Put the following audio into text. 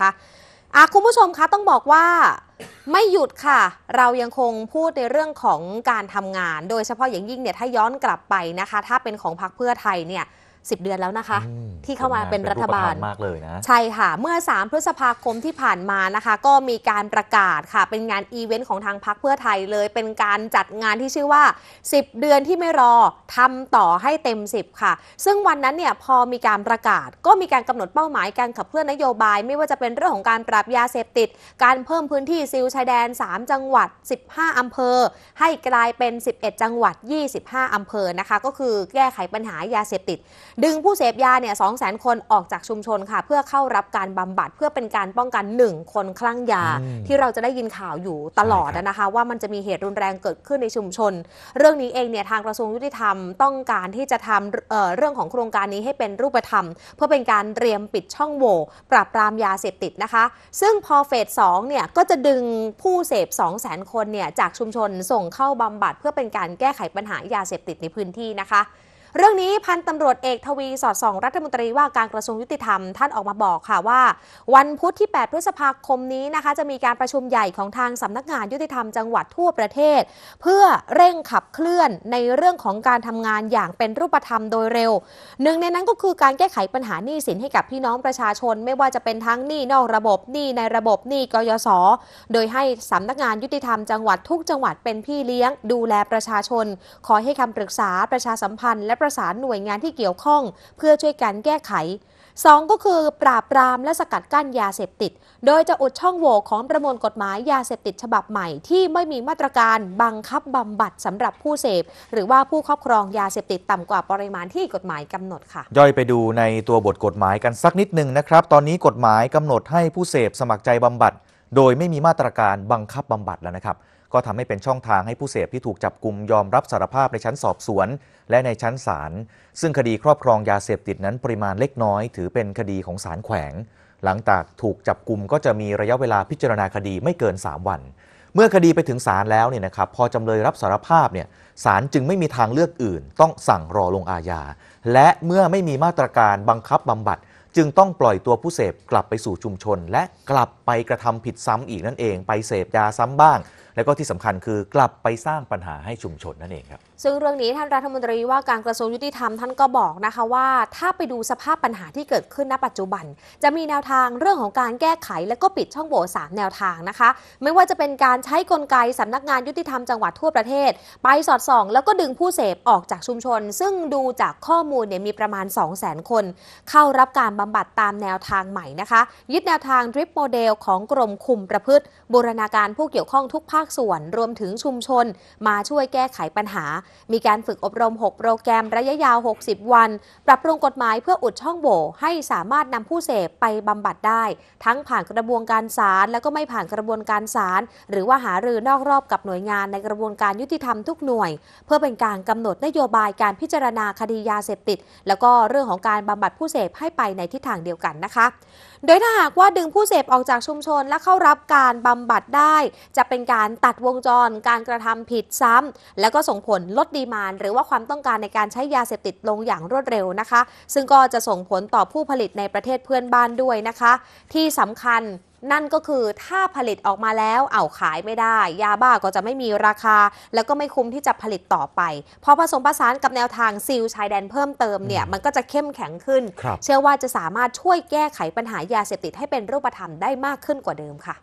คะอะคุณผู้ชมคะต้องบอกว่าไม่หยุดค่ะ เรายังคงพูดในเรื่องของการทำงาน โดยเฉพาะอย่างยิ่งเนี่ยถ้าย้อนกลับไปนะคะถ้าเป็นของพรรคเพื่อไทยเนี่ย10เดือนแล้วนะคะ ที่เข้ามาเป็นรัฐบาลมากเลยนะใช่ค่ะ เมื่อ 3พฤษภาคมที่ผ่านมานะคะ ก็มีการประกาศค่ะเป็นงานอีเวนต์ของทางพรรคเพื่อไทยเลยเป็นการจัดงานที่ชื่อว่า 10 เดือนที่ไม่รอทำต่อให้เต็ม10ค่ะซึ่งวันนั้นเนี่ยพอมีการประกาศก็มีการกำหนดเป้าหมายการขับเคลื่อนนโยบายไม่ว่าจะเป็นเรื่องของการปราบยาเสพติด การเพิ่มพื้นที่ซิลชายแดน 3 จังหวัด 15อำเภอ ให้กลายเป็น 11 จังหวัด 25 อำเภอนะคะ ก็คือแก้ไขปัญหายาเสพติดดึงผู้เสพยาเนี่ยสองแสนคนออกจากชุมชนค่ะเพื่อเข้ารับการบำบัดเพื่อเป็นการป้องกันหนึ่งคนคลั่งยา ที่เราจะได้ยินข่าวอยู่ตลอดนะคะ ว่ามันจะมีเหตุรุนแรงเกิดขึ้นในชุมชน เรื่องนี้เองเนี่ยทางกระทรวงยุติธรรมต้องการที่จะทำเเรื่องของโครงการนี้ให้เป็นรูปธรรม เพื่อเป็นการเตรียมปิดช่องโหว่ ปราบปรามยาเสพติดนะคะ ซึ่งพอเฟสสองเนี่ยก็จะดึงผู้เสพ2 0 0แสนคนเนี่ยจากชุมชนส่งเข้าบำบัด เพื่อเป็นการแก้ไขปัญหายาเสพติดในพื้นที่นะคะเรื่องนี้พันตำรวจเอกทวีสอดส่องรัฐมนตรีว่าการกระทรวงยุติธรรมท่านออกมาบอกค่ะว่าวันพุธที่ 8 พฤษภาคมนี้นะคะ จะมีการประชุมใหญ่ของทางสำนักงานยุติธรรมจังหวัดทั่วประเทศ เพื่อเร่งขับเคลื่อนในเรื่องของการทำงานอย่างเป็นรูปธรรมโดยเร็ว หนึ่งในนั้นก็คือการแก้ไขปัญหาหนี้สินให้กับพี่น้องประชาชน ไม่ว่าจะเป็นทั้งหนี้นอกระบบหนี้ในระบบหนี้กยศโดยให้สำนักงานยุติธรรมจังหวัดทุกจังหวัดเป็นพี่เลี้ยง ดูแลประชาชน ขอให้คำปรึกษาประชาสัมพันธ์และประสานหน่วยงานที่เกี่ยวข้อง เพื่อช่วยกันแก้ไข 2 ก็คือ ปราบปราม และสกัดกั้นยาเสพติด โดยจะอุดช่องโหว่ของประมวลกฎหมายยาเสพติดฉบับใหม่ที่ไม่มีมาตรการบังคับบำบัดสำหรับผู้เสพหรือว่าผู้ครอบครองยาเสพติดต่ำกว่าปริมาณที่กฎหมายกำหนดค่ะ ย่อยไปดูในตัวบทกฎหมายกันสักนิดหนึ่งนะครับ ตอนนี้กฎหมายกำหนดให้ผู้เสพสมัครใจบำบัด โดยไม่มีมาตรการบังคับบำบัดแล้วนะครับก็ทำให้เป็นช่องทางให้ผู้เสพที่ถูกจับกลุ่มยอมรับสารภาพในชั้นสอบสวน และในชั้นศาล ซึ่งคดีครอบครองยาเสพติดนั้นปริมาณเล็กน้อย ถือเป็นคดีของศาลแขวง หลังจากถูกจับกลุ่มก็จะมีระยะเวลาพิจารณาคดีไม่เกิน 3 วัน เมื่อคดีไปถึงศาลแล้วเนี่ยนะครับพอจำเลยรับสารภาพเนี่ยศาลจึงไม่มีทางเลือกอื่น ต้องสั่งรอลงอาญา และเมื่อไม่มีมาตรการบังคับบำบัด จึงต้องปล่อยตัวผู้เสพกลับไปสู่ชุมชน และกลับไปกระทำผิดซ้ำอีกนั่นเอง ไปเสพยาซ้ำบ้างและก็ที่สำคัญคือกลับไปสร้างปัญหาให้ชุมชนนั่นเองครับ ซึ่งเรื่องนี้ท่านรัฐมนตรีว่าการกระทรวงยุติธรรมท่านก็บอกนะคะว่าถ้าไปดูสภาพปัญหาที่เกิดขึ้นณปัจจุบัน จะมีแนวทางเรื่องของการแก้ไขและก็ปิดช่องโหว่3แนวทางนะคะ ไม่ว่าจะเป็นการใช้กลไกสำนักงานยุติธรรมจังหวัดทั่วประเทศไปสอดส่อง แล้วก็ดึงผู้เสพออกจากชุมชน ซึ่งดูจากข้อมูลเนี่ยมีประมาณ2 0 0 0 0 0 คน เข้ารับการบำบัดตามแนวทางใหม่นะคะ ยึดแนวทางดริปโมเดลของกรมคุมประพฤติบูรณาการผู้เกี่ยวข้องทุกภาคาคส่วนรวมถึงชุมชนมาช่วยแก้ไขปัญหา มีการฝึกอบรม 6 โปรแกรมระยะยาว 60 วัน ปรับปรุงกฎหมายเพื่ออุดช่องโหว่ให้สามารถนำผู้เสพไปบำบัดได้ ทั้งผ่านกระบวนการศาลแล้วก็ไม่ผ่านกระบวนการศาลหรือว่าหารือนอกรอบกับหน่วยงานในกระบวนการยุติธรรมทุกหน่วย เพื่อเป็นการกำหนดนโยบายการพิจารณาคดียาเสพติดแล้วก็เรื่องของการบำบัดผู้เสพให้ไปในทิศทางเดียวกันนะคะ โดยถ้าหากว่าดึงผู้เสพออกจากชุมชนและเข้ารับการบำบัดได้ จะเป็นการการตัดวงจรการกระทำผิดซ้ำ แล้วก็ส่งผลลดดีมานหรือว่าความต้องการในการใช้ยาเสพติดลงอย่างรวดเร็วนะคะ ซึ่งก็จะส่งผลต่อผู้ผลิตในประเทศเพื่อนบ้านด้วยนะคะ ที่สำคัญนั่นก็คือถ้าผลิตออกมาแล้วเอาขายไม่ได้ ยาบ้าก็จะไม่มีราคา แล้วก็ไม่คุ้มที่จะผลิตต่อไป พอผสมผสานกับแนวทางซิลชายแดนเพิ่มเติมเนี่ยมันก็จะเข้มแข็งขึ้น เชื่อว่าจะสามารถช่วยแก้ไขปัญหายาเสพติดให้เป็นรูปธรรมได้มากขึ้นกว่าเดิมค่ะ